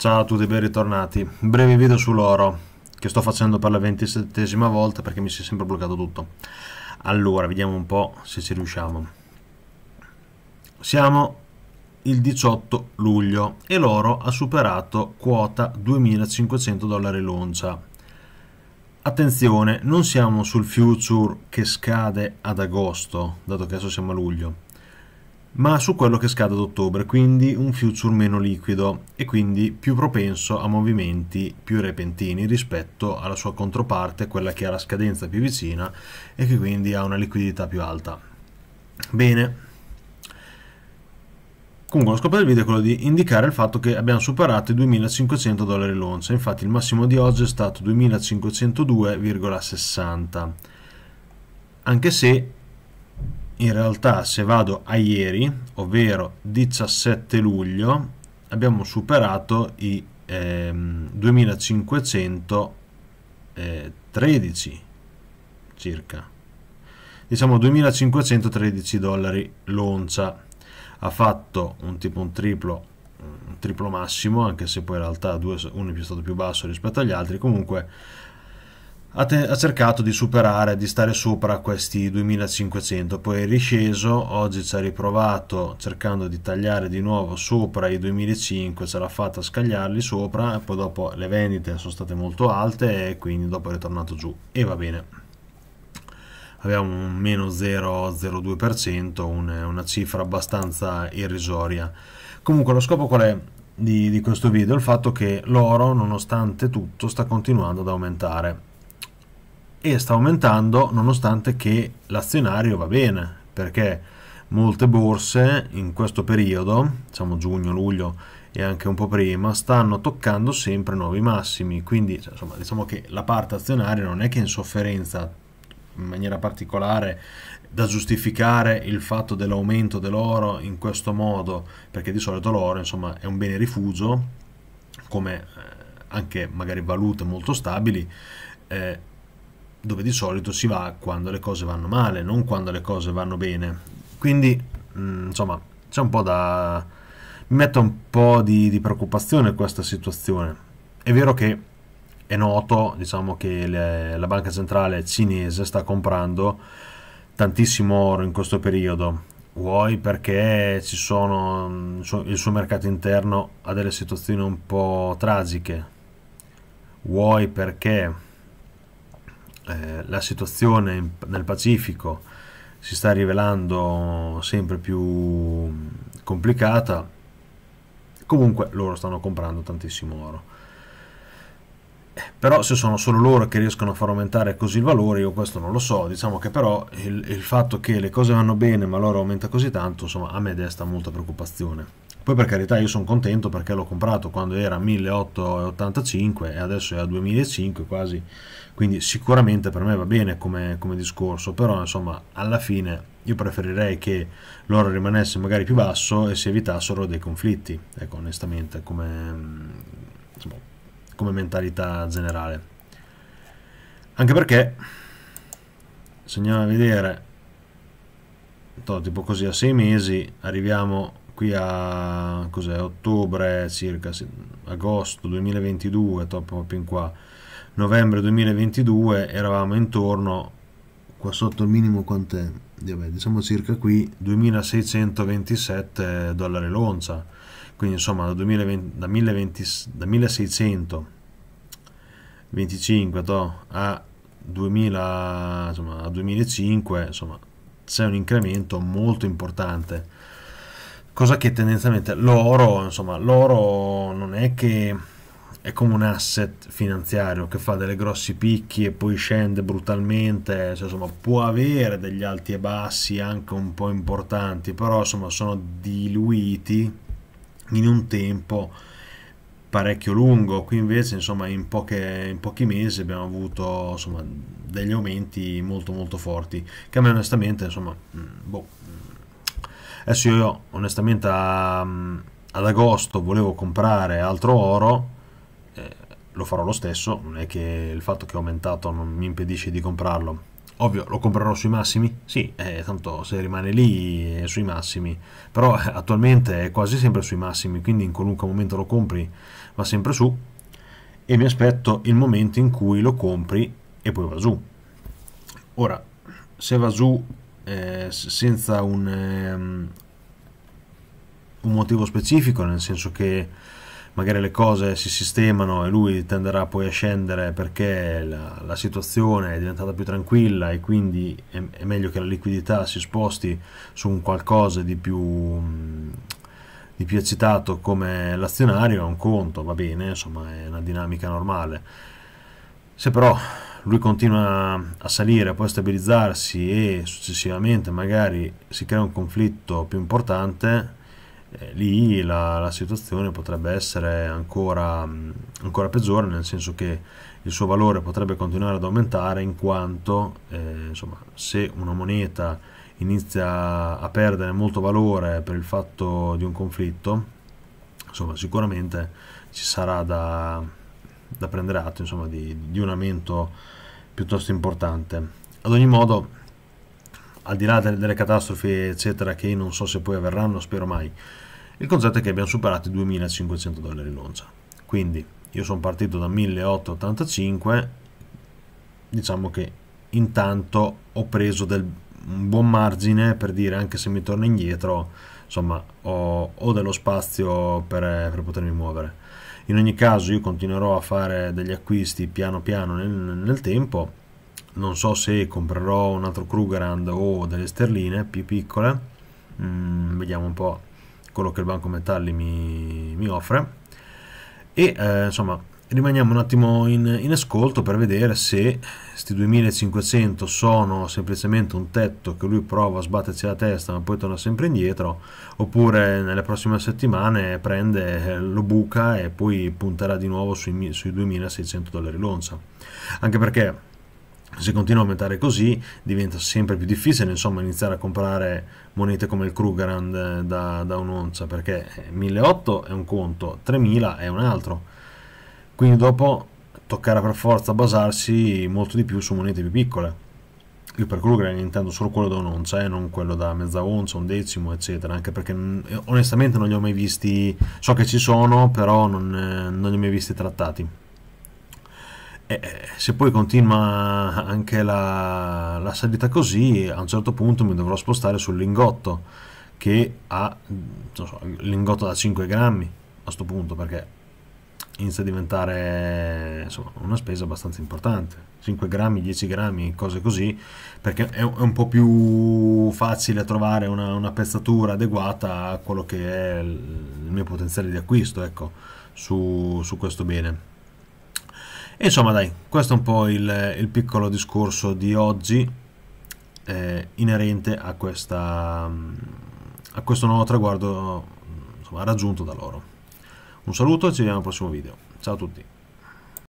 Ciao a tutti, ben ritornati. Breve video sull'oro che sto facendo per la ventisettesima volta perché mi si è sempre bloccato tutto. Allora, vediamo un po' se ci riusciamo. Siamo il 18 luglio e l'oro ha superato quota 2500 dollari l'oncia. Attenzione, non siamo sul future che scade ad agosto, dato che adesso siamo a luglio ma su quello che scade ad ottobre, quindi un future meno liquido e quindi più propenso a movimenti più repentini rispetto alla sua controparte, quella che ha la scadenza più vicina e che quindi ha una liquidità più alta. Bene. Comunque lo scopo del video è quello di indicare il fatto che abbiamo superato i 2500 dollari l'once, infatti il massimo di oggi è stato 2502,60, anche se in realtà se vado a ieri, ovvero 17 luglio, abbiamo superato i ehm, eh, 2513 circa. Diciamo 2513 dollari l'oncia. Ha fatto un tipo un triplo, un triplo massimo, anche se poi in realtà due, uno è stato più basso rispetto agli altri, comunque ha, te- ha, cercato di superare, di stare sopra questi 2500, poi è risceso, oggi ci ha riprovato cercando di tagliare di nuovo sopra i 2500, ce l'ha fatta scagliarli sopra e poi dopo le vendite sono state molto alte e quindi dopo è ritornato giù e va bene. Abbiamo un meno 0,02%, un, una cifra abbastanza irrisoria. Comunque lo scopo qual è? Di, di, questo video il fatto che l'oro nonostante tutto sta continuando ad aumentare e sta aumentando nonostante che l'azionario va bene perché molte borse in questo periodo, diciamo giugno, luglio e anche un po' prima, stanno toccando sempre nuovi massimi, quindi cioè, insomma, diciamo che la parte azionaria non è che in sofferenza in maniera particolare da giustificare il fatto dell'aumento dell'oro in questo modo, perché di solito l'oro insomma è un bene rifugio come eh, anche magari valute molto stabili eh, dove di solito si va quando le cose vanno male, non quando le cose vanno bene. Quindi, mh, mm, insomma, c'è un po' da... mi mette un po' di, di preoccupazione questa situazione. È vero che è noto diciamo, che le, la banca centrale cinese sta comprando tantissimo oro in questo periodo vuoi perché sono, mm, il suo mercato interno ha delle situazioni un po' tragiche vuoi perché eh, la situazione nel Pacifico si sta rivelando sempre più complicata, comunque loro stanno comprando tantissimo oro. Eh, però se sono solo loro che riescono a far aumentare così il valore, io questo non lo so, diciamo che però il, il fatto che le cose vanno bene ma l'oro aumenta così tanto, insomma a me desta molta preoccupazione. Poi per carità io sono contento perché l'ho comprato quando era 1885 e adesso è a 2005 quasi, quindi sicuramente per me va bene come, come discorso, però insomma alla fine io preferirei che l'oro rimanesse magari più basso e si evitassero dei conflitti, ecco onestamente come, insomma, come mentalità generale. Anche perché se andiamo a vedere tipo così a sei mesi arriviamo qui a ottobre circa, agosto 2022, top up in qua, novembre 2022 eravamo intorno, qua sotto il minimo quant'è? diciamo circa qui 2627 dollari l'oncia, quindi insomma da, 2020, da, 1020, da 1625 to, a, 2000, insomma, a 2005 insomma c'è un incremento molto importante cosa che tendenzialmente l'oro, insomma, l'oro non è che è come un asset finanziario che fa delle grossi picchi e poi scende brutalmente, cioè, insomma, può avere degli alti e bassi anche un po' importanti, però insomma, sono diluiti in un tempo parecchio lungo, qui invece insomma, in, poche, in pochi mesi abbiamo avuto degli aumenti molto molto forti, che a me onestamente insomma, mm, boh, Adesso io onestamente a, ad agosto volevo comprare altro oro, eh, lo farò lo stesso, non è che il fatto che ho aumentato non mi impedisce di comprarlo. Ovvio, lo comprerò sui massimi? Sì, eh, tanto se rimane lì è eh, sui massimi, però eh, attualmente è quasi sempre sui massimi, quindi in qualunque momento lo compri va sempre su e mi aspetto il momento in cui lo compri e poi va giù. Ora, se va giù eh, senza un, um, un, motivo specifico, nel senso che magari le cose si sistemano e lui tenderà poi a scendere perché la, la situazione è diventata più tranquilla e quindi è, è, meglio che la liquidità si sposti su un qualcosa di più... di più eccitato come l'azionario è un conto, va bene, insomma è una dinamica normale. Se però lui continua a salire, poi a stabilizzarsi e successivamente magari si crea un conflitto più importante, eh, lì la, la, situazione potrebbe essere ancora, ancora, peggiore, nel senso che il suo valore potrebbe continuare ad aumentare in quanto eh, insomma, se una moneta inizia a perdere molto valore per il fatto di un conflitto, insomma, sicuramente ci sarà da, da prendere atto insomma, di, di un aumento piuttosto importante. Ad ogni modo, al di là delle, delle catastrofi eccetera che non so se poi avverranno, spero mai, il concetto è che abbiamo superato i 2500 dollari l'oncia. Quindi io sono partito da 1885, diciamo che intanto ho preso del, un buon margine per dire anche se mi torno indietro insomma ho, ho dello spazio per, per, potermi muovere. In ogni caso io continuerò a fare degli acquisti piano piano nel, nel tempo, non so se comprerò un altro Krugerrand o delle sterline più piccole, mm, vediamo un po' quello che il Banco Metalli mi, mi offre e eh, insomma rimaniamo un attimo in, in ascolto per vedere se questi 2500 sono semplicemente un tetto che lui prova a sbatterci la testa ma poi torna sempre indietro oppure nelle prossime settimane prende, eh, lo buca e poi punterà di nuovo sui, sui 2600 dollari l'onza anche perché se continua a aumentare così diventa sempre più difficile insomma, iniziare a comprare monete come il Krugerrand eh, da, da un'oncia perché 1800 è un conto 3000 è un altro quindi dopo toccherà per forza basarsi molto di più su monete più piccole io per quello che intendo solo quello da un'oncia e eh, non quello da mezza oncia, un decimo eccetera anche perché onestamente non li ho mai visti so che ci sono però non, eh, non li ho mai visti trattati e, eh, se poi continua anche la, la salita così a un certo punto mi dovrò spostare sul lingotto che ha so, lingotto da 5 grammi a sto punto perché inizia a diventare insomma, una spesa abbastanza importante 5 grammi 10 grammi cose così perché è un po' più facile trovare una, una pezzatura adeguata a quello che è il mio potenziale di acquisto ecco su, su questo bene e insomma dai questo è un po' il, il piccolo discorso di oggi eh, inerente a questa a questo nuovo traguardo insomma, raggiunto da loro un saluto e ci vediamo al prossimo video. Ciao a tutti.